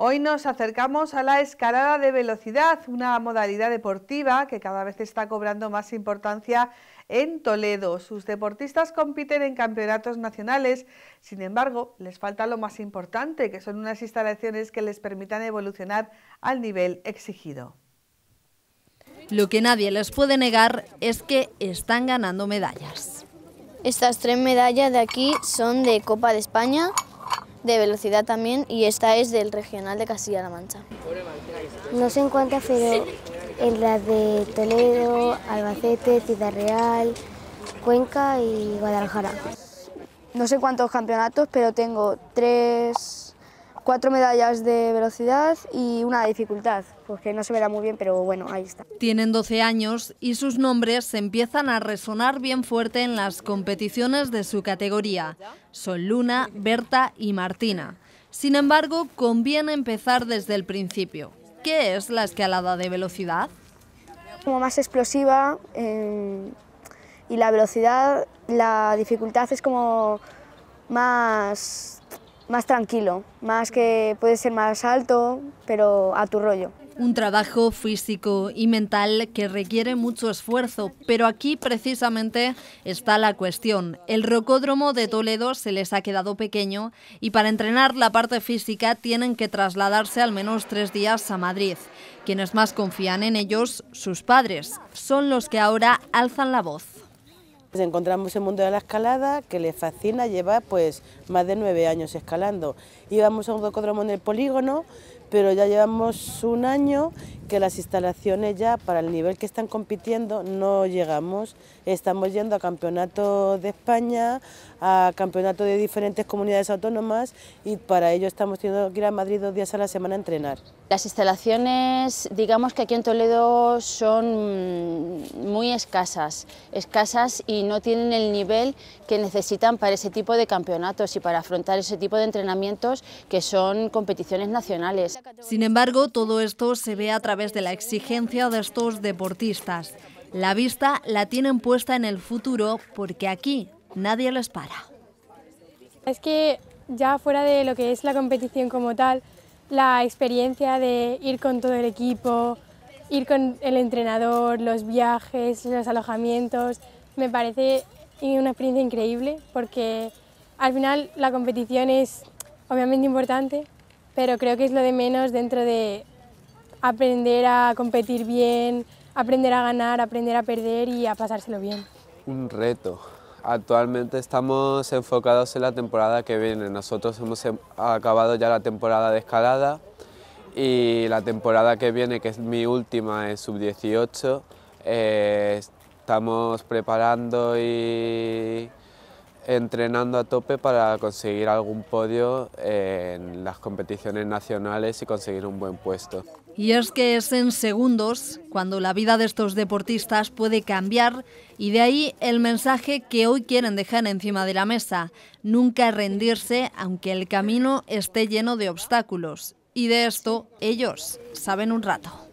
Hoy nos acercamos a la escalada de velocidad, una modalidad deportiva que cada vez está cobrando más importancia en Toledo. Sus deportistas compiten en campeonatos nacionales, sin embargo, les falta lo más importante, que son unas instalaciones que les permitan evolucionar al nivel exigido. Lo que nadie les puede negar es que están ganando medallas. Estas tres medallas de aquí son de Copa de España, de velocidad también y esta es del regional de Castilla-La Mancha. No en cuántas, pero en las de Toledo, Albacete, Ciudad Real, Cuenca y Guadalajara. No sé cuántos campeonatos, pero tengo tres cuatro medallas de velocidad y una de dificultad, porque no se verá muy bien, pero bueno, ahí está. Tienen 12 años y sus nombres empiezan a resonar bien fuerte en las competiciones de su categoría. Son Luna, Berta y Martina. Sin embargo, conviene empezar desde el principio. ¿Qué es la escalada de velocidad? Como más explosiva eh, y la velocidad, la dificultad es como más más tranquilo, más que puede ser más alto, pero a tu rollo. Un trabajo físico y mental que requiere mucho esfuerzo, pero aquí precisamente está la cuestión. El rocódromo de Toledo se les ha quedado pequeño y para entrenar la parte física tienen que trasladarse al menos tres días a Madrid. Quienes más confían en ellos, sus padres, son los que ahora alzan la voz. Pues encontramos el mundo de la escalada que le fascina, lleva pues más de nueve años escalando. Íbamos a un rocódromo en el polígono, pero ya llevamos un año que las instalaciones ya para el nivel que están compitiendo no llegamos. Estamos yendo a campeonatos de España, a campeonatos de diferentes comunidades autónomas y para ello estamos teniendo que ir a Madrid dos días a la semana a entrenar. Las instalaciones, digamos que aquí en Toledo son muy escasas, escasas y no tienen el nivel que necesitan para ese tipo de campeonatos y para afrontar ese tipo de entrenamientos que son competiciones nacionales. Sin embargo, todo esto se ve a través de la exigencia de estos deportistas. La vista la tienen puesta en el futuro porque aquí nadie los para. Es que ya fuera de lo que es la competición como tal, la experiencia de ir con todo el equipo, ir con el entrenador, los viajes, los alojamientos, me parece una experiencia increíble porque al final la competición es obviamente importante, pero creo que es lo de menos dentro de aprender a competir bien, aprender a ganar, aprender a perder y a pasárselo bien. Un reto. Actualmente estamos enfocados en la temporada que viene. Nosotros hemos em, acabado ya la temporada de escalada y la temporada que viene, que es mi última, en sub-18, eh, estamos preparando y entrenando a tope para conseguir algún podio eh, en las competiciones nacionales y conseguir un buen puesto. Y es que es en segundos cuando la vida de estos deportistas puede cambiar y de ahí el mensaje que hoy quieren dejar encima de la mesa, nunca rendirse aunque el camino esté lleno de obstáculos. Y de esto ellos saben un rato.